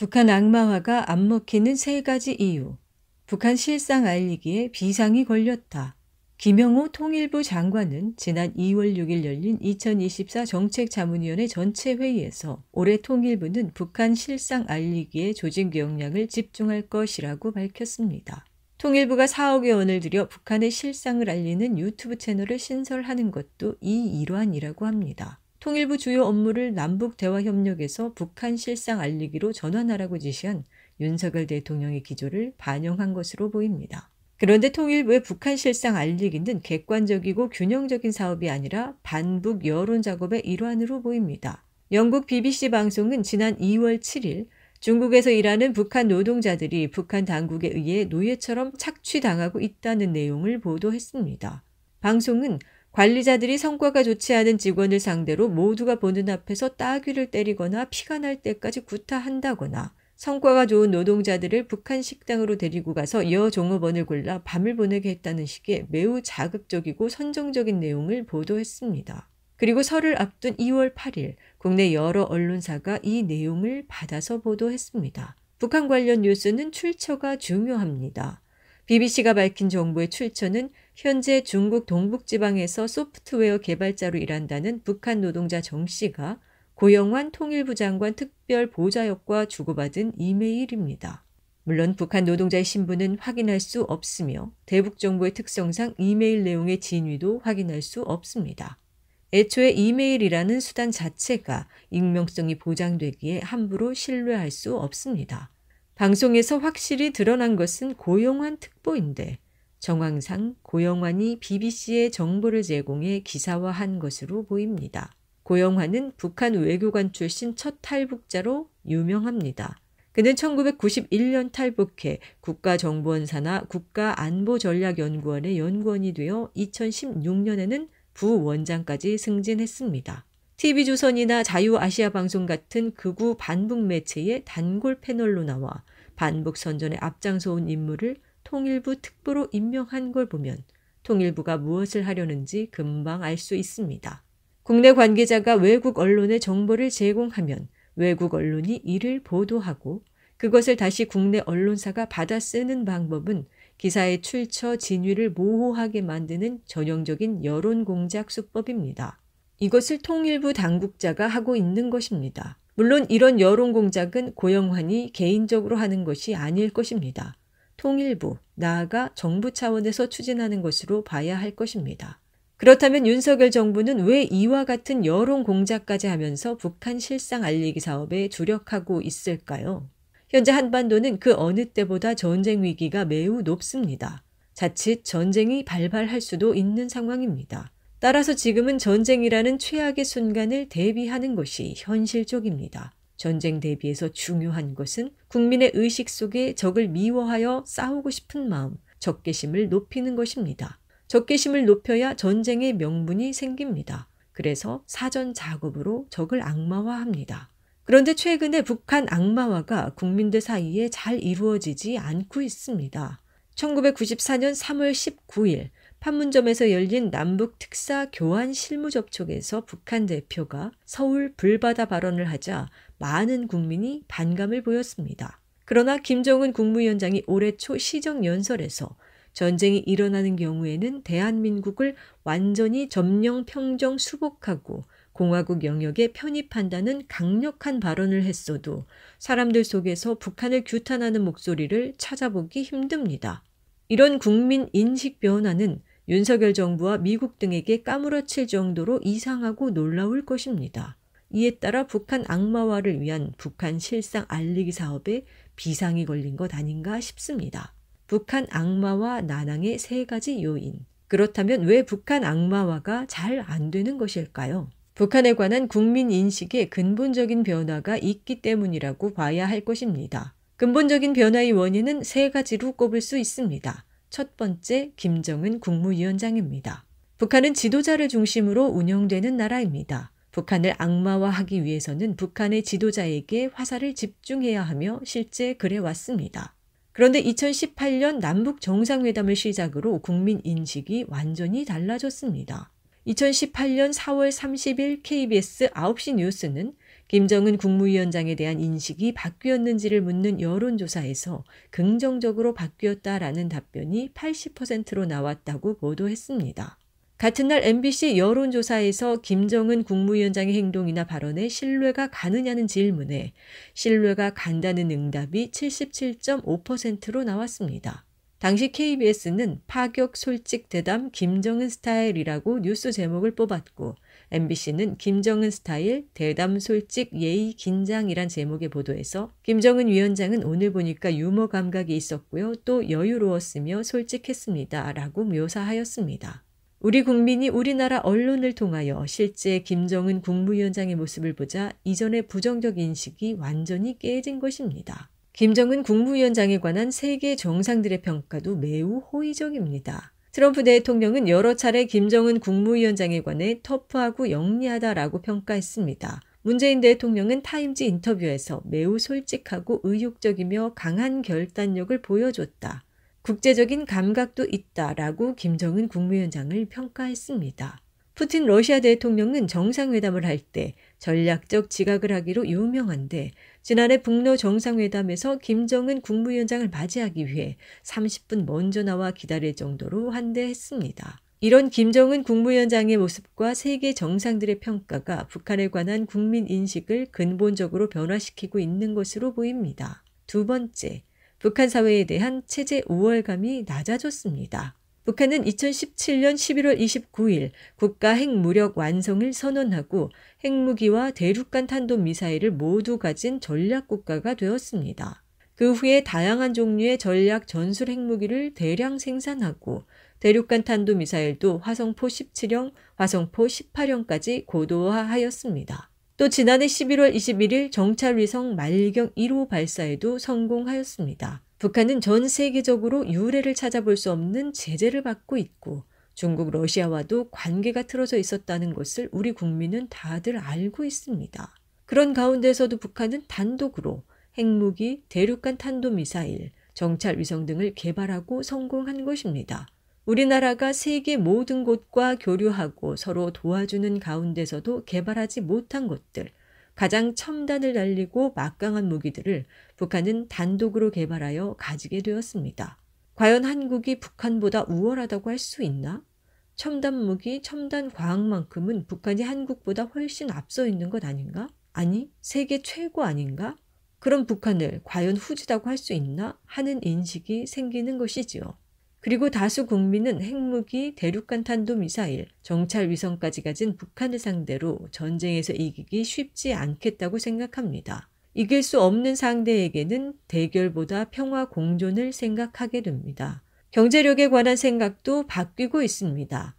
북한 악마화가 안 먹히는 세 가지 이유. 북한 실상 알리기에 비상이 걸렸다. 김영호 통일부 장관은 지난 2월 6일 열린 2024 정책자문위원회 전체 회의에서 올해 통일부는 북한 실상 알리기에 조직 역량을 집중할 것이라고 밝혔습니다. 통일부가 4억여 원을 들여 북한의 실상을 알리는 유튜브 채널을 신설하는 것도 이 일환이라고 합니다. 통일부 주요 업무를 남북 대화 협력에서 북한 실상 알리기로 전환하라고 지시한 윤석열 대통령의 기조를 반영한 것으로 보입니다. 그런데 통일부의 북한 실상 알리기는 객관적이고 균형적인 사업이 아니라 반북 여론 작업의 일환으로 보입니다. 영국 BBC 방송은 지난 2월 7일 중국에서 일하는 북한 노동자들이 북한 당국에 의해 노예처럼 착취당하고 있다는 내용을 보도했습니다. 방송은 관리자들이 성과가 좋지 않은 직원을 상대로 모두가 보는 앞에서 따귀를 때리거나 피가 날 때까지 구타한다거나 성과가 좋은 노동자들을 북한 식당으로 데리고 가서 여 종업원을 골라 밤을 보내게 했다는 식의 매우 자극적이고 선정적인 내용을 보도했습니다. 그리고 설을 앞둔 2월 8일 국내 여러 언론사가 이 내용을 받아서 보도했습니다. 북한 관련 뉴스는 출처가 중요합니다. BBC가 밝힌 정보의 출처는 현재 중국 동북지방에서 소프트웨어 개발자로 일한다는 북한 노동자 정 씨가 고영환 통일부 장관 특별 보좌역과 주고받은 이메일입니다. 물론 북한 노동자의 신분은 확인할 수 없으며 대북 정부의 특성상 이메일 내용의 진위도 확인할 수 없습니다. 애초에 이메일이라는 수단 자체가 익명성이 보장되기에 함부로 신뢰할 수 없습니다. 방송에서 확실히 드러난 것은 고용환 특보인데 정황상 고용환이 b b c 의 정보를 제공해 기사화한 것으로 보입니다. 고영환은 북한 외교관 출신 첫 탈북자로 유명합니다. 그는 1991년 탈북해 국가정보원 사나 국가안보전략연구원의 연구원이 되어 2016년에는 부원장까지 승진했습니다. TV조선이나 자유아시아방송 같은 극우 반북 매체의 단골 패널로 나와 반북 선전에 앞장서 온 인물을 통일부 특보로 임명한 걸 보면 통일부가 무엇을 하려는지 금방 알 수 있습니다. 국내 관계자가 외국 언론에 정보를 제공하면 외국 언론이 이를 보도하고 그것을 다시 국내 언론사가 받아 쓰는 방법은 기사의 출처 진위를 모호하게 만드는 전형적인 여론 공작 수법입니다. 이것을 통일부 당국자가 하고 있는 것입니다. 물론 이런 여론 공작은 고영환이 개인적으로 하는 것이 아닐 것입니다. 통일부, 나아가 정부 차원에서 추진하는 것으로 봐야 할 것입니다. 그렇다면 윤석열 정부는 왜 이와 같은 여론 공작까지 하면서 북한 실상 알리기 사업에 주력하고 있을까요? 현재 한반도는 그 어느 때보다 전쟁 위기가 매우 높습니다. 자칫 전쟁이 발발할 수도 있는 상황입니다. 따라서 지금은 전쟁이라는 최악의 순간을 대비하는 것이 현실적입니다. 전쟁 대비해서 중요한 것은 국민의 의식 속에 적을 미워하여 싸우고 싶은 마음, 적개심을 높이는 것입니다. 적개심을 높여야 전쟁의 명분이 생깁니다. 그래서 사전 작업으로 적을 악마화합니다. 그런데 최근에 북한 악마화가 국민들 사이에 잘 이루어지지 않고 있습니다. 1994년 3월 19일 판문점에서 열린 남북 특사 교환 실무 접촉에서 북한 대표가 서울 불바다 발언을 하자 많은 국민이 반감을 보였습니다. 그러나 김정은 국무위원장이 올해 초 시정연설에서 전쟁이 일어나는 경우에는 대한민국을 완전히 점령 평정 수복하고 공화국 영역에 편입한다는 강력한 발언을 했어도 사람들 속에서 북한을 규탄하는 목소리를 찾아보기 힘듭니다. 이런 국민 인식 변화는 윤석열 정부와 미국 등에게 까무러칠 정도로 이상하고 놀라울 것입니다. 이에 따라 북한 악마화를 위한 북한 실상 알리기 사업에 비상이 걸린 것 아닌가 싶습니다. 북한 악마화 난항의 세 가지 요인. 그렇다면 왜 북한 악마화가 잘 안 되는 것일까요? 북한에 관한 국민 인식에 근본적인 변화가 있기 때문이라고 봐야 할 것입니다. 근본적인 변화의 원인은 세 가지로 꼽을 수 있습니다. 첫 번째 김정은 국무위원장입니다. 북한은 지도자를 중심으로 운영되는 나라입니다. 북한을 악마화하기 위해서는 북한의 지도자에게 화살을 집중해야 하며 실제 그래왔습니다. 그런데 2018년 남북 정상회담을 시작으로 국민 인식이 완전히 달라졌습니다. 2018년 4월 30일 KBS 9시 뉴스는 김정은 국무위원장에 대한 인식이 바뀌었는지를 묻는 여론조사에서 긍정적으로 바뀌었다라는 답변이 80%로 나왔다고 보도했습니다. 같은 날 MBC 여론조사에서 김정은 국무위원장의 행동이나 발언에 신뢰가 가느냐는 질문에 신뢰가 간다는 응답이 77.5%로 나왔습니다. 당시 KBS는 파격 솔직 대담 김정은 스타일이라고 뉴스 제목을 뽑았고 MBC는 김정은 스타일 대담 솔직 예의 긴장이란 제목의 보도에서 김정은 위원장은 오늘 보니까 유머 감각이 있었고요. 또 여유로웠으며 솔직했습니다. 라고 묘사하였습니다. 우리 국민이 우리나라 언론을 통하여 실제 김정은 국무위원장의 모습을 보자 이전의 부정적 인식이 완전히 깨진 것입니다. 김정은 국무위원장에 관한 세계 정상들의 평가도 매우 호의적입니다. 트럼프 대통령은 여러 차례 김정은 국무위원장에 관해 터프하고 영리하다라고 평가했습니다. 문재인 대통령은 타임지 인터뷰에서 매우 솔직하고 의욕적이며 강한 결단력을 보여줬다. 국제적인 감각도 있다라고 김정은 국무위원장을 평가했습니다. 푸틴 러시아 대통령은 정상회담을 할때 전략적 지각을 하기로 유명한데 지난해 북러 정상회담에서 김정은 국무위원장을 맞이하기 위해 30분 먼저 나와 기다릴 정도로 환대했습니다. 이런 김정은 국무위원장의 모습과 세계 정상들의 평가가 북한에 관한 국민 인식을 근본적으로 변화시키고 있는 것으로 보입니다. 두 번째, 북한 사회에 대한 체제 우월감이 낮아졌습니다. 북한은 2017년 11월 29일 국가 핵무력 완성을 선언하고 핵무기와 대륙간 탄도미사일을 모두 가진 전략국가가 되었습니다. 그 후에 다양한 종류의 전략 전술 핵무기를 대량 생산하고 대륙간 탄도미사일도 화성포 17형, 화성포 18형까지 고도화하였습니다. 또 지난해 11월 21일 정찰위성 말리경 1호 발사에도 성공하였습니다. 북한은 전 세계적으로 유례를 찾아볼 수 없는 제재를 받고 있고 중국, 러시아와도 관계가 틀어져 있었다는 것을 우리 국민은 다들 알고 있습니다. 그런 가운데서도 북한은 단독으로 핵무기, 대륙간 탄도미사일, 정찰 위성 등을 개발하고 성공한 것입니다. 우리나라가 세계 모든 곳과 교류하고 서로 도와주는 가운데서도 개발하지 못한 것들, 가장 첨단을 날리고 막강한 무기들을 북한은 단독으로 개발하여 가지게 되었습니다. 과연 한국이 북한보다 우월하다고 할 수 있나? 첨단 무기, 첨단 과학만큼은 북한이 한국보다 훨씬 앞서 있는 것 아닌가? 아니, 세계 최고 아닌가? 그럼 북한을 과연 후지다고 할 수 있나? 하는 인식이 생기는 것이지요. 그리고 다수 국민은 핵무기, 대륙간 탄도 미사일, 정찰 위성까지 가진 북한을 상대로 전쟁에서 이기기 쉽지 않겠다고 생각합니다. 이길 수 없는 상대에게는 대결보다 평화 공존을 생각하게 됩니다. 경제력에 관한 생각도 바뀌고 있습니다.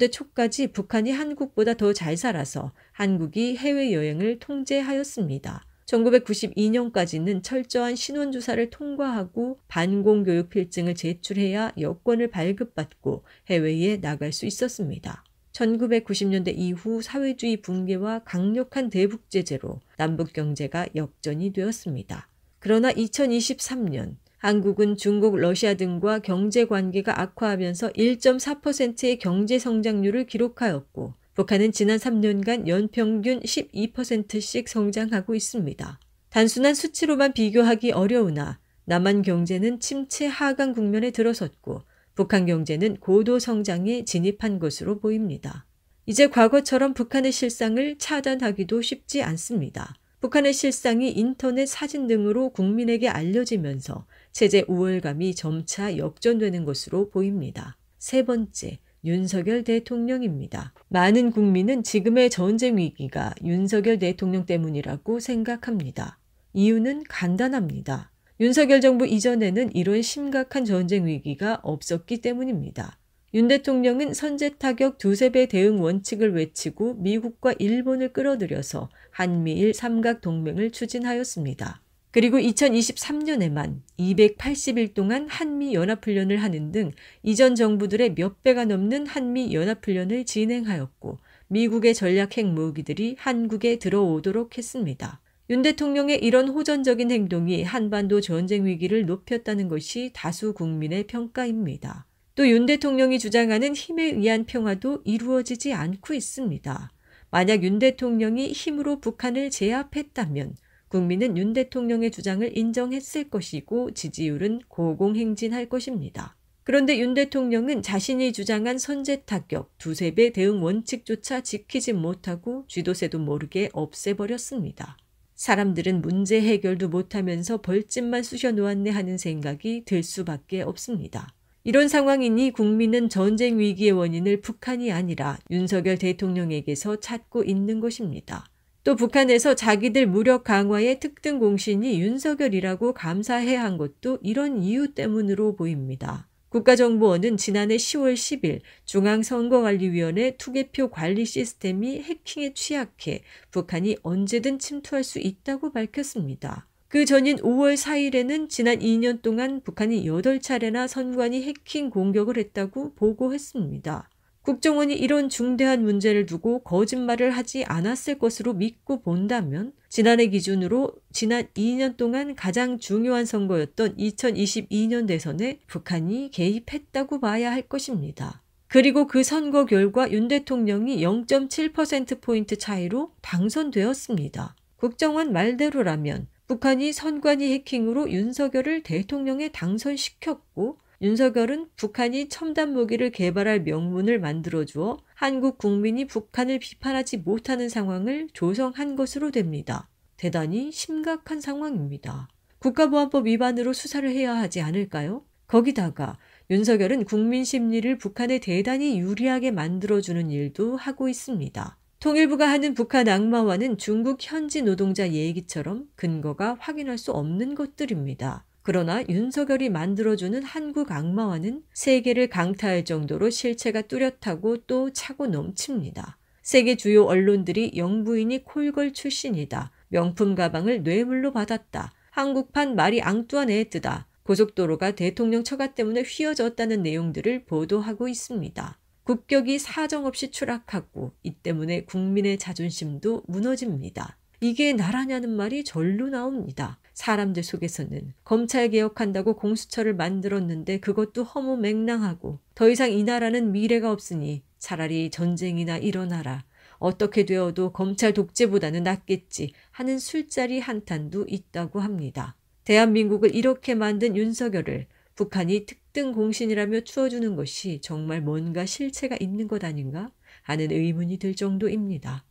1990년대 초까지 북한이 한국보다 더 잘 살아서 한국이 해외여행을 통제하였습니다. 1992년까지는 철저한 신원조사를 통과하고 반공교육 필증을 제출해야 여권을 발급받고 해외에 나갈 수 있었습니다. 1990년대 이후 사회주의 붕괴와 강력한 대북제재로 남북 경제가 역전이 되었습니다. 그러나 2023년 한국은 중국, 러시아 등과 경제 관계가 악화하면서 1.4%의 경제 성장률을 기록하였고 북한은 지난 3년간 연평균 12%씩 성장하고 있습니다. 단순한 수치로만 비교하기 어려우나 남한 경제는 침체 하강 국면에 들어섰고 북한 경제는 고도 성장에 진입한 것으로 보입니다. 이제 과거처럼 북한의 실상을 차단하기도 쉽지 않습니다. 북한의 실상이 인터넷 사진 등으로 국민에게 알려지면서 체제 우월감이 점차 역전되는 것으로 보입니다. 세 번째, 윤석열 대통령입니다. 많은 국민은 지금의 전쟁 위기가 윤석열 대통령 때문이라고 생각합니다. 이유는 간단합니다. 윤석열 정부 이전에는 이런 심각한 전쟁 위기가 없었기 때문입니다. 윤 대통령은 선제 타격 두세 배 대응 원칙을 외치고 미국과 일본을 끌어들여서 한미일 삼각 동맹을 추진하였습니다. 그리고 2023년에만 280일 동안 한미 연합훈련을 하는 등 이전 정부들의 몇 배가 넘는 한미 연합훈련을 진행하였고 미국의 전략핵 무기들이 한국에 들어오도록 했습니다. 윤 대통령의 이런 호전적인 행동이 한반도 전쟁 위기를 높였다는 것이 다수 국민의 평가입니다. 또 윤 대통령이 주장하는 힘에 의한 평화도 이루어지지 않고 있습니다. 만약 윤 대통령이 힘으로 북한을 제압했다면 국민은 윤 대통령의 주장을 인정했을 것이고 지지율은 고공행진할 것입니다. 그런데 윤 대통령은 자신이 주장한 선제 타격 두세 배 대응 원칙조차 지키지 못하고 쥐도새도 모르게 없애버렸습니다. 사람들은 문제 해결도 못하면서 벌집만 쑤셔놓았네 하는 생각이 들 수밖에 없습니다. 이런 상황이니 국민은 전쟁 위기의 원인을 북한이 아니라 윤석열 대통령에게서 찾고 있는 것입니다. 또 북한에서 자기들 무력 강화의 특등 공신이 윤석열이라고 감사해 한 것도 이런 이유 때문으로 보입니다. 국가정보원은 지난해 10월 10일 중앙선거관리위원회 투개표 관리 시스템이 해킹에 취약해 북한이 언제든 침투할 수 있다고 밝혔습니다. 그 전인 5월 4일에는 지난 2년 동안 북한이 8차례나 선관위 해킹 공격을 했다고 보고했습니다. 국정원이 이런 중대한 문제를 두고 거짓말을 하지 않았을 것으로 믿고 본다면 지난해 기준으로 지난 2년 동안 가장 중요한 선거였던 2022년 대선에 북한이 개입했다고 봐야 할 것입니다. 그리고 그 선거 결과 윤 대통령이 0.7%포인트 차이로 당선되었습니다. 국정원 말대로라면 북한이 선관위 해킹으로 윤석열을 대통령에 당선시켰고 윤석열은 북한이 첨단 무기를 개발할 명문을 만들어주어 한국 국민이 북한을 비판하지 못하는 상황을 조성한 것으로 됩니다. 대단히 심각한 상황입니다. 국가보안법 위반으로 수사를 해야 하지 않을까요? 거기다가 윤석열은 국민 심리를 북한에 대단히 유리하게 만들어주는 일도 하고 있습니다. 통일부가 하는 북한 악마와는 중국 현지 노동자 얘기처럼 근거가 확인할 수 없는 것들입니다. 그러나 윤석열이 만들어주는 한국 악마와는 세계를 강타할 정도로 실체가 뚜렷하고 또 차고 넘칩니다. 세계 주요 언론들이 영부인이 콜걸 출신이다. 명품 가방을 뇌물로 받았다. 한국판 말이 앙뚜아네뜨다. 고속도로가 대통령 처가 때문에 휘어졌다는 내용들을 보도하고 있습니다. 국격이 사정없이 추락하고 이 때문에 국민의 자존심도 무너집니다. 이게 나라냐는 말이 절로 나옵니다. 사람들 속에서는 검찰 개혁한다고 공수처를 만들었는데 그것도 허무 맹랑하고 더 이상 이 나라는 미래가 없으니 차라리 전쟁이나 일어나라. 어떻게 되어도 검찰 독재보다는 낫겠지 하는 술자리 한탄도 있다고 합니다. 대한민국을 이렇게 만든 윤석열을 북한이 특등 공신이라며 추워주는 것이 정말 뭔가 실체가 있는 것 아닌가 하는 의문이 들 정도입니다.